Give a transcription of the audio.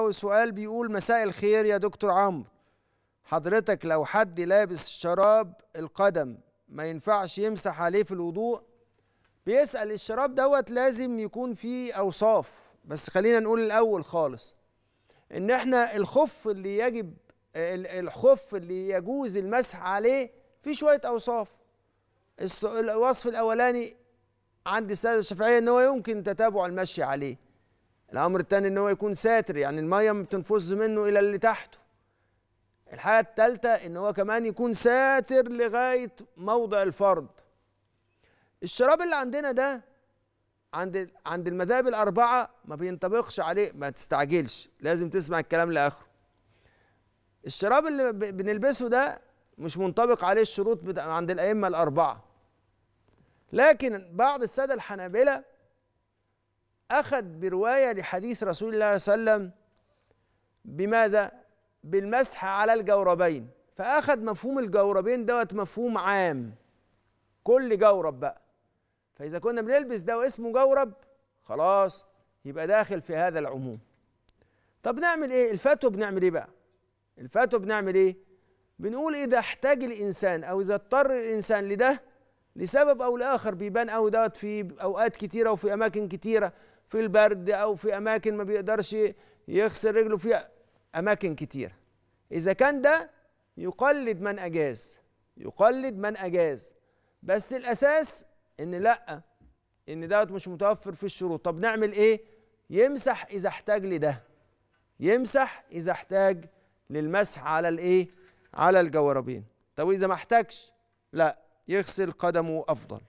وسؤال بيقول مساء الخير يا دكتور عمرو حضرتك لو حد لابس شراب القدم ما ينفعش يمسح عليه في الوضوء بيسأل الشراب دوت لازم يكون فيه أوصاف بس خلينا نقول الأول خالص إن إحنا الخف اللي يجب الخف اللي يجوز المسح عليه في شوية أوصاف الوصف الأولاني عند السادة الشافعية إن هو يمكن تتابع المشي عليه الامر الثاني ان هو يكون ساتر يعني الميه ما بتنفذ منه الى اللي تحته الحاجه الثالثه ان هو كمان يكون ساتر لغايه موضع الفرض الشراب اللي عندنا ده عند عند المذاهب الاربعه ما بينطبقش عليه ما تستعجلش لازم تسمع الكلام لاخره الشراب اللي بنلبسه ده مش منطبق عليه الشروط عند الائمه الاربعه لكن بعض الساده الحنابله أخذ برواية لحديث رسول الله صلى الله عليه وسلم بماذا؟ بالمسح على الجوربين فأخذ مفهوم الجوربين دوت مفهوم عام كل جورب بقى فإذا كنا بنلبس ده واسمه جورب خلاص يبقى داخل في هذا العموم طب نعمل ايه الفتوى بنعمل ايه بقى الفتوى بنعمل ايه بنقول اذا احتاج الانسان او اذا اضطر الانسان لده لسبب او لاخر بيبان او دوت في اوقات كتيره وفي اماكن كتيره في البرد او في اماكن ما بيقدرش يغسل رجله فيها اماكن كتير اذا كان ده يقلد من اجاز يقلد من اجاز بس الاساس ان لا ان دوت مش متوفر في الشروط طب نعمل ايه يمسح اذا احتاج لده يمسح اذا احتاج للمسح على الايه على الجوربين طب اذا ما احتاجش لا يغسل قدمه افضل